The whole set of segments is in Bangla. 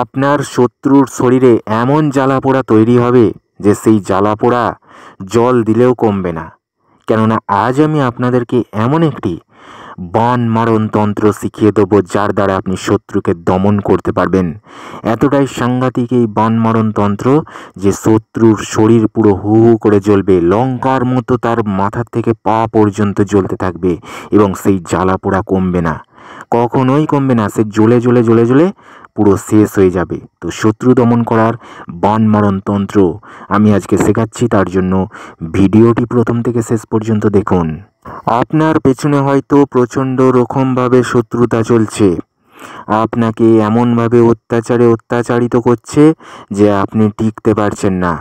আপনার শত্রুর শরীরে এমন জ্বালা পোড়া তৈরি হবে যে সেই জ্বালা পোড়া জল দিলেও কমবে না কেননা আজ আমি আপনাদেরকে এমন একটি বান মারণ তন্ত্র শিখিয়ে দেব যার দ্বারা আপনি শত্রুকে দমন করতে পারবেন এতটাই সাংঘাতিক এই বান মারণ তন্ত্র যে শত্রুর শরীর পুরো হু হু করে জ্বলবে লঙ্কার মতো তার মাথা থেকে পা পর্যন্ত জ্বলতে থাকবে এবং সেই জ্বালা পোড়া কমবে না কখনোই কমবে না সে জ্বলে জ্বলে জ্বলে জ্বলে পুরো শেষ হয়ে যাবে তো শত্রু দমন করার বানমরণ তন্ত্র আমি আজকে শেখাচ্ছি তার জন্য ভিডিওটি প্রথম থেকে শেষ পর্যন্ত দেখুন আপনার পেছনে হয়তো প্রচণ্ড রকমভাবে শত্রুতা চলছে আপনাকে এমনভাবে অত্যাচারে অত্যাচারিত করছে যে আপনি টিকতে পারছেন না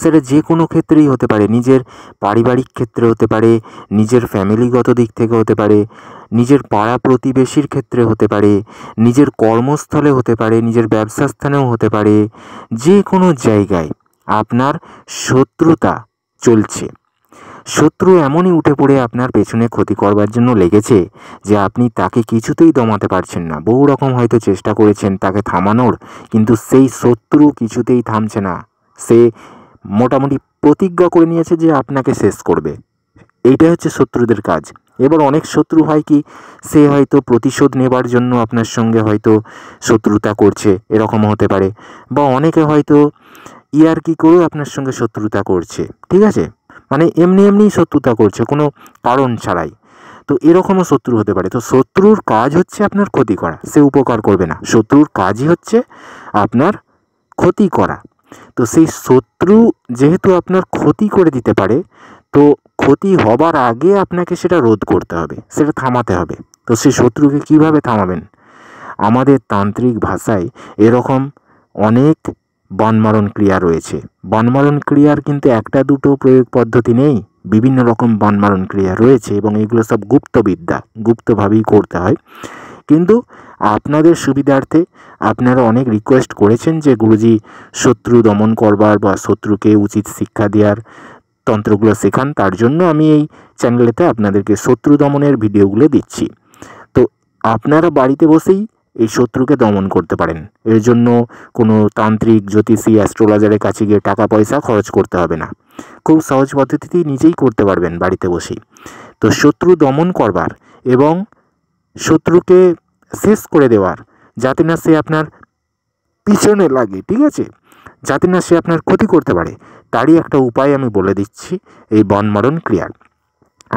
সেটা যে কোনো ক্ষেত্রেই হতে পারে নিজের পারিবারিক ক্ষেত্রে হতে পারে নিজের ফ্যামিলিগত দিক থেকে হতে পারে নিজের পাড়া প্রতিবেশীর ক্ষেত্রে হতে পারে নিজের কর্মস্থলে হতে পারে নিজের ব্যবসাস্থানেও হতে পারে যে কোনো জায়গায় আপনার শত্রুতা চলছে শত্রু এমনই উঠে পড়ে আপনার পেছনে ক্ষতি করবার জন্য লেগেছে যে আপনি তাকে কিছুতেই দমাতে পারছেন না বহু রকম হয়তো চেষ্টা করেছেন তাকে থামানোর কিন্তু সেই শত্রু কিছুতেই থামছে না সে মোটামুটি প্রতিজ্ঞা করে নিয়েছে যে আপনাকে শেষ করবে এইটাই হচ্ছে শত্রুদের কাজ এবার অনেক শত্রু হয় কি সে হয়তো প্রতিশোধ নেবার জন্য আপনার সঙ্গে হয়তো শত্রুতা করছে এরকম হতে পারে বা অনেকে হয়তো ইয়ার কি করেও আপনার সঙ্গে শত্রুতা করছে ঠিক আছে মানে এমনি এমনিই শত্রুতা করছে কোনো কারণ ছাড়াই তো এরকমও শত্রু হতে পারে তো শত্রুর কাজ হচ্ছে আপনার ক্ষতি করা সে উপকার করবে না শত্রুর কাজই হচ্ছে আপনার ক্ষতি করা তো সেই শত্রু যেহেতু আপনার ক্ষতি করে দিতে পারে তো ক্ষতি হবার আগে আপনাকে সেটা রোধ করতে হবে সেটা থামাতে হবে তো সেই শত্রুকে কিভাবে থামাবেন আমাদের তান্ত্রিক ভাষায় এরকম অনেক বনমারণ ক্রিয়া রয়েছে বনমারণ ক্রিয়ার কিন্তু একটা দুটো প্রয়োগ পদ্ধতি নেই বিভিন্ন রকম বনমারণ ক্রিয়া রয়েছে এবং এগুলো সব গুপ্তবিদ্যা গুপ্তভাবেই করতে হয় কিন্তু আপনাদের সুবিধার্থে আপনারা অনেক রিকোয়েস্ট করেছেন যে গুরুজি শত্রু দমন করবার বা শত্রুকে উচিত শিক্ষা দেওয়ার তন্ত্রগুলো শেখান তার জন্য আমি এই চ্যানেলেতে আপনাদেরকে শত্রু দমনের ভিডিওগুলো দিচ্ছি তো আপনারা বাড়িতে বসেই এই শত্রুকে দমন করতে পারেন এর জন্য কোনো তান্ত্রিক জ্যোতিষী অ্যাস্ট্রোলজারের কাছে গিয়ে টাকা পয়সা খরচ করতে হবে না খুব সহজ পদ্ধতিতেই নিজেই করতে পারবেন বাড়িতে বসেই তো শত্রু দমন করবার এবং শত্রুকে শেষ করে দেওয়ার যাতে না সে আপনার পিছনে লাগে ঠিক আছে যাতে না সে আপনার ক্ষতি করতে পারে তারই একটা উপায় আমি বলে দিচ্ছি এই বনমরণ ক্রিয়ার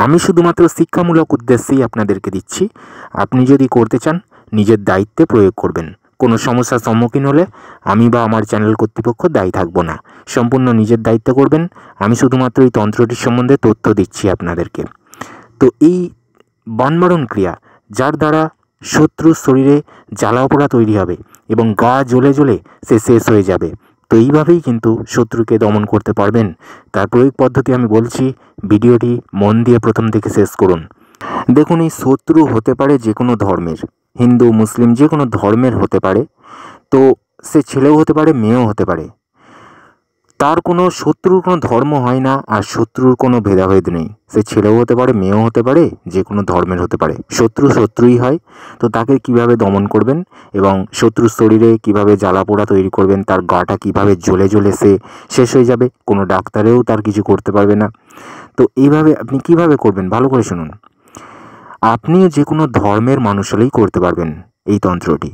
আমি শুধুমাত্র শিক্ষামূলক উদ্দেশ্যেই আপনাদেরকে দিচ্ছি আপনি যদি করতে চান নিজের দায়িত্বে প্রয়োগ করবেন কোনো সমস্যার সম্মুখীন হলে আমি বা আমার চ্যানেল কর্তৃপক্ষ দায়ী থাকবো না সম্পূর্ণ নিজের দায়িত্ব করবেন আমি শুধুমাত্র এই তন্ত্রটির সম্বন্ধে তথ্য দিচ্ছি আপনাদেরকে তো এই বনমরণ ক্রিয়া যার দ্বারা শত্রুর শরীরে জ্বালা পোড়া তৈরি হবে এবং গা জ্বলে জ্বলে সে শেষ হয়ে যাবে তো এইভাবেই কিন্তু শত্রুকে দমন করতে পারবেন তার প্রয়োগ পদ্ধতি আমি বলছি ভিডিওটি মন দিয়ে প্রথম থেকে শেষ করুন দেখুন এই শত্রু হতে পারে যে কোনো ধর্মের হিন্দু মুসলিম যে কোনো ধর্মের হতে পারে তো সে ছেলেও হতে পারে মেয়েও হতে পারে তার কোনো শত্রুর কোনো ধর্ম হয় না আর শত্রুর কোনো ভেদাভেদ নেই সে ছেলেও হতে পারে মেয়েও হতে পারে যে কোনো ধর্মের হতে পারে শত্রু শত্রুই হয় তো তাকে কিভাবে দমন করবেন এবং শত্রুর শরীরে কিভাবে জ্বালাপোড়া তৈরি করবেন তার গাটা কিভাবে জ্বলে জ্বলে সে শেষ হয়ে যাবে কোনো ডাক্তারেও তার কিছু করতে পারবে না তো এইভাবে আপনি কিভাবে করবেন ভালো করে শুনুন আপনি যে কোনো ধর্মের মানুষ হলেই করতে পারবেন এই তন্ত্রটি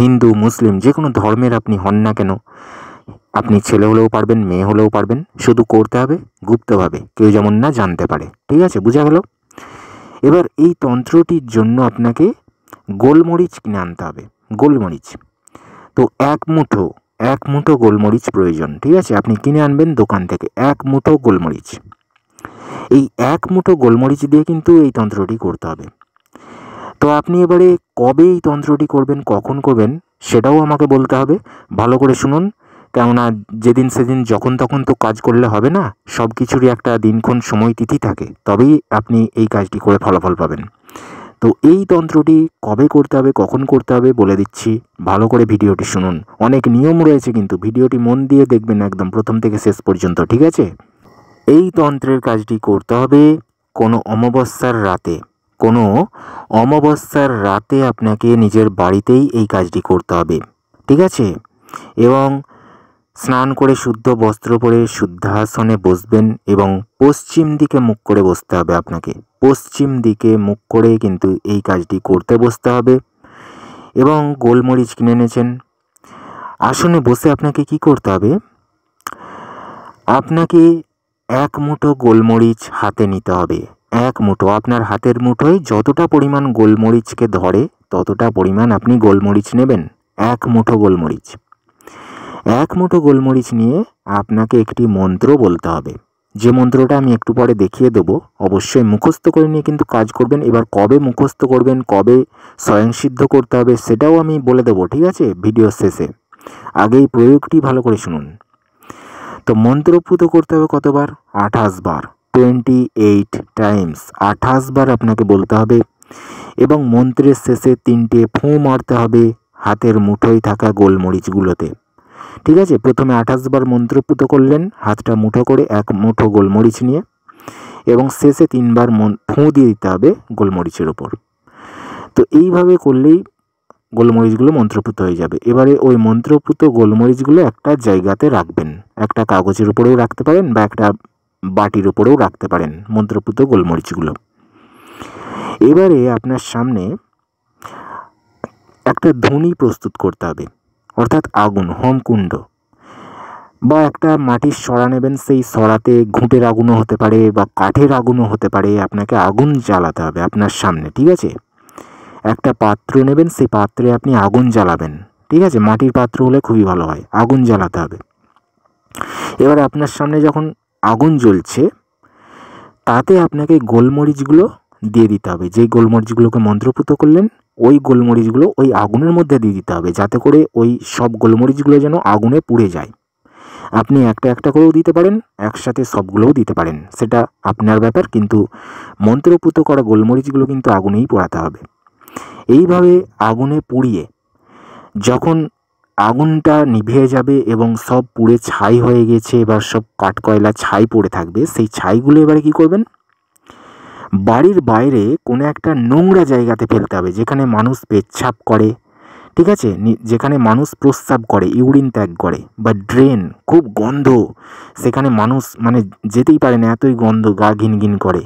হিন্দু মুসলিম যে কোনো ধর্মের আপনি হন না কেন আপনি ছেলে হলেও পারবেন মেয়ে হলেও পারবেন শুধু করতে হবে গুপ্তভাবে কেউ যেমন না জানতে পারে ঠিক আছে বুঝা গেল এবার এই তন্ত্রটির জন্য আপনাকে গোলমরিচ কিনে আনতে হবে গোলমরিচ তো এক মুঠো এক মুঠো গোলমরিচ প্রয়োজন ঠিক আছে আপনি কিনে আনবেন দোকান থেকে এক মুঠো গোলমরিচ এই এক মুঠো গোলমরিচ দিয়ে কিন্তু এই তন্ত্রটি করতে হবে তো আপনি এবারে কবে এই তন্ত্রটি করবেন কখন করবেন সেটাও আমাকে বলতে হবে ভালো করে শুনুন কেননা যেদিন সেদিন যখন তখন তো কাজ করলে হবে না সব কিছুরই একটা দিনক্ষণ সময় তিথি থাকে তবেই আপনি এই কাজটি করে ফলাফল পাবেন তো এই তন্ত্রটি কবে করতে হবে কখন করতে হবে বলে দিচ্ছি ভালো করে ভিডিওটি শুনুন অনেক নিয়ম রয়েছে কিন্তু ভিডিওটি মন দিয়ে দেখবেন একদম প্রথম থেকে শেষ পর্যন্ত ঠিক আছে এই তন্ত্রের কাজটি করতে হবে কোনো অমাবস্যার রাতে কোনো অমাবস্যার রাতে আপনাকে নিজের বাড়িতেই এই কাজটি করতে হবে ঠিক আছে এবং স্নান করে শুদ্ধ বস্ত্র পরে শুদ্ধাসনে বসবেন এবং পশ্চিম দিকে মুখ করে বসতে হবে আপনাকে পশ্চিম দিকে মুখ করে কিন্তু এই কাজটি করতে বসতে হবে এবং গোলমরিচ কিনে এনেছেন আসনে বসে আপনাকে কি করতে হবে আপনাকে এক মুঠো গোলমরিচ হাতে নিতে হবে এক মুঠো আপনার হাতের মুঠোয় যতটা পরিমাণ গোলমরিচকে ধরে ততটা পরিমাণ আপনি গোলমরিচ নেবেন এক মুঠো গোলমরিচ এক মুঠো গোলমরিচ নিয়ে আপনাকে একটি মন্ত্র বলতে হবে যে মন্ত্রটা আমি একটু পরে দেখিয়ে দেবো অবশ্যই মুখস্থ করে নিয়ে কিন্তু কাজ করবেন এবার কবে মুখস্থ করবেন কবে স্বয়ংসিদ্ধ করতে হবে সেটাও আমি বলে দেবো ঠিক আছে ভিডিও শেষে আগেই প্রয়োগটি ভালো করে শুনুন তো মন্ত্রপুত করতে হবে কতবার আঠাশ বার টোয়েন্টি এইট টাইমস আঠাশ বার আপনাকে বলতে হবে এবং মন্ত্রের শেষে তিনটে ফুঁ মারতে হবে হাতের মুঠোয় থাকা গোলমরিচগুলোতে ঠিক আছে প্রথমে আঠাশবার মন্ত্রপুত করলেন হাতটা মুঠো করে এক মুঠো গোলমরিচ নিয়ে এবং শেষে তিনবার ফুঁ দিয়ে দিতে হবে গোলমরিচের উপর তো এইভাবে করলেই গোলমরিচগুলো মন্ত্রপুত হয়ে যাবে এবারে ওই মন্ত্রপুত গোলমরিচগুলো একটা জায়গাতে রাখবেন একটা কাগজের উপরেও রাখতে পারেন বা একটা বাটির উপরেও রাখতে পারেন মন্ত্রপুত গোলমরিচগুলো এবারে আপনার সামনে একটা ধ্বনি প্রস্তুত করতে হবে অর্থাৎ আগুন হোমকুণ্ড বা একটা মাটির সরা নেবেন সেই সরাতে ঘুঁটের আগুনও হতে পারে বা কাঠের আগুনও হতে পারে আপনাকে আগুন জ্বালাতে হবে আপনার সামনে ঠিক আছে একটা পাত্র নেবেন সেই পাত্রে আপনি আগুন জ্বালাবেন ঠিক আছে মাটির পাত্র হলে খুবই ভালো হয় আগুন জ্বালাতে হবে এবার আপনার সামনে যখন আগুন জ্বলছে তাতে আপনাকে গোলমরিচগুলো দিয়ে দিতে হবে যে গোলমরিচগুলোকে মন্ত্রপুত করলেন ওই গোলমরিচগুলো ওই আগুনের মধ্যে দিয়ে দিতে হবে যাতে করে ওই সব গোলমরিচগুলো যেন আগুনে পুড়ে যায় আপনি একটা একটা করেও দিতে পারেন একসাথে সবগুলোও দিতে পারেন সেটা আপনার ব্যাপার কিন্তু মন্ত্রপুত করা গোলমরিচগুলো কিন্তু আগুনেই পোড়াতে হবে এইভাবে আগুনে পুড়িয়ে যখন আগুনটা নিভিয়ে যাবে এবং সব পুড়ে ছাই হয়ে গেছে এবার সব কাঠকয়লা ছাই পড়ে থাকবে সেই ছাইগুলো এবারে কি করবেন বাড়ির বাইরে কোনো একটা নোংরা জায়গাতে ফেলতে হবে যেখানে মানুষ পেচ্ছাপ করে ঠিক আছে যেখানে মানুষ প্রস্রাব করে ইউরিন ত্যাগ করে বা ড্রেন খুব গন্ধ সেখানে মানুষ মানে যেতেই পারে না এতই গন্ধ গা ঘিন ঘিন করে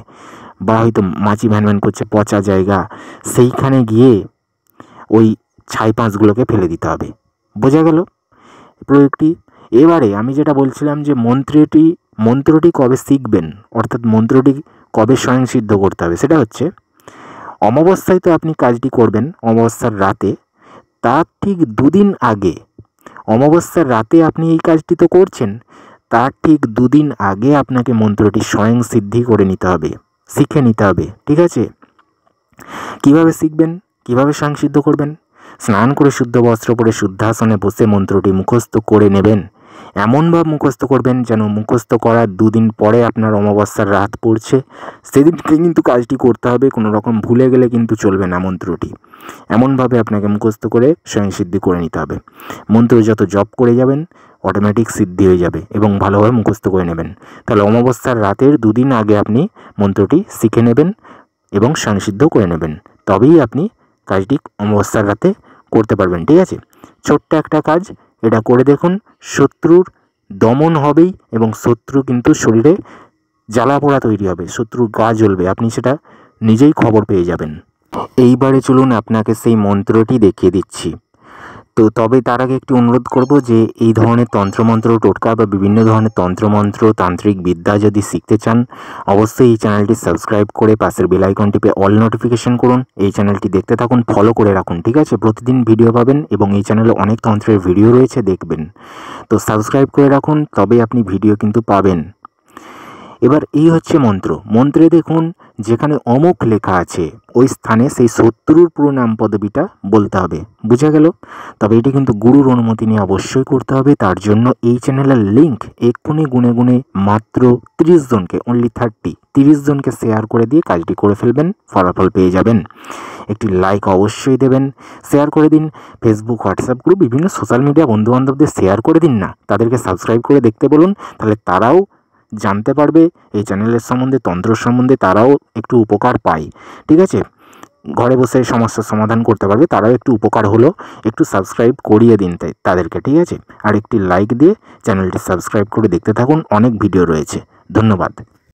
বা হয়তো মাছি ভ্যান ভ্যান করছে পচা জায়গা সেইখানে গিয়ে ওই ছাই পাঁচগুলোকে ফেলে দিতে হবে বোঝা গেল প্রয়োগটি এবারে আমি যেটা বলছিলাম যে মন্ত্রীটি মন্ত্রটি কবে শিখবেন অর্থাৎ মন্ত্রটি কবে স্বয়ং সিদ্ধ করতে হবে সেটা হচ্ছে অমাবস্যায় তো আপনি কাজটি করবেন অমাবস্যার রাতে তার ঠিক দুদিন আগে অমাবস্যার রাতে আপনি এই কাজটি তো করছেন তার ঠিক দুদিন আগে আপনাকে মন্ত্রটি স্বয়ং সিদ্ধি করে নিতে হবে শিখে নিতে হবে ঠিক আছে কিভাবে শিখবেন কিভাবে স্বয়ং সিদ্ধ করবেন স্নান করে শুদ্ধ বস্ত্র পরে শুদ্ধাসনে বসে মন্ত্রটি মুখস্থ করে নেবেন এমনভাবে মুখস্থ করবেন যেন মুখস্থ করার দুদিন পরে আপনার অমাবস্যার রাত পড়ছে সেদিনকে কিন্তু কাজটি করতে হবে কোনো রকম ভুলে গেলে কিন্তু চলবে না মন্ত্রটি এমনভাবে আপনাকে মুখস্থ করে স্বয়ং সিদ্ধি করে নিতে হবে মন্ত্র যত জপ করে যাবেন অটোমেটিক সিদ্ধি হয়ে যাবে এবং ভালোভাবে মুখস্থ করে নেবেন তাহলে অমাবস্যার রাতের দুদিন আগে আপনি মন্ত্রটি শিখে নেবেন এবং স্বয়ংসিদ্ধ করে নেবেন তবেই আপনি কাজটি অমাবস্যার রাতে করতে পারবেন ঠিক আছে ছোট্ট একটা কাজ এটা করে দেখুন শত্রুর দমন হবেই এবং শত্রু কিন্তু শরীরে জ্বালা পোড়া তৈরি হবে শত্রুর গা জ্বলবে আপনি সেটা নিজেই খবর পেয়ে যাবেন এইবারে চলুন আপনাকে সেই মন্ত্রটি দেখিয়ে দিচ্ছি তো তবে তার আগে একটি অনুরোধ করব যে এই ধরনের তন্ত্রমন্ত্র টোটকা বা বিভিন্ন ধরনের তন্ত্রমন্ত্র তান্ত্রিক বিদ্যা যদি শিখতে চান অবশ্যই এই চ্যানেলটি সাবস্ক্রাইব করে পাশের বেলাইকন টিপে অল নোটিফিকেশান করুন এই চ্যানেলটি দেখতে থাকুন ফলো করে রাখুন ঠিক আছে প্রতিদিন ভিডিও পাবেন এবং এই চ্যানেলে অনেক তন্ত্রের ভিডিও রয়েছে দেখবেন তো সাবস্ক্রাইব করে রাখুন তবে আপনি ভিডিও কিন্তু পাবেন এবার এই হচ্ছে মন্ত্র মন্ত্রে দেখুন যেখানে অমুক লেখা আছে ওই স্থানে সেই শত্রুর পুরো নাম পদবিটা বলতে হবে বুঝা গেল তবে এটি কিন্তু গুরুর অনুমতি নিয়ে অবশ্যই করতে হবে তার জন্য এই চ্যানেলের লিঙ্ক এক্ষুনি গুনে গুনে মাত্র তিরিশ জনকে অনলি থার্টি তিরিশ জনকে শেয়ার করে দিয়ে কাজটি করে ফেলবেন ফলাফল পেয়ে যাবেন একটি লাইক অবশ্যই দেবেন শেয়ার করে দিন ফেসবুক হোয়াটসঅ্যাপ গ্রুপ বিভিন্ন সোশ্যাল মিডিয়া বন্ধুবান্ধবদের শেয়ার করে দিন না তাদেরকে সাবস্ক্রাইব করে দেখতে বলুন তাহলে তারাও জানতে পারবে এই চ্যানেলের সম্বন্ধে তন্ত্র সম্বন্ধে তারাও একটু উপকার পায় ঠিক আছে ঘরে বসে সমস্যার সমাধান করতে পারবে তারাও একটু উপকার হলো একটু সাবস্ক্রাইব করিয়ে দিন তাই তাদেরকে ঠিক আছে আর একটি লাইক দিয়ে চ্যানেলটি সাবস্ক্রাইব করে দেখতে থাকুন অনেক ভিডিও রয়েছে ধন্যবাদ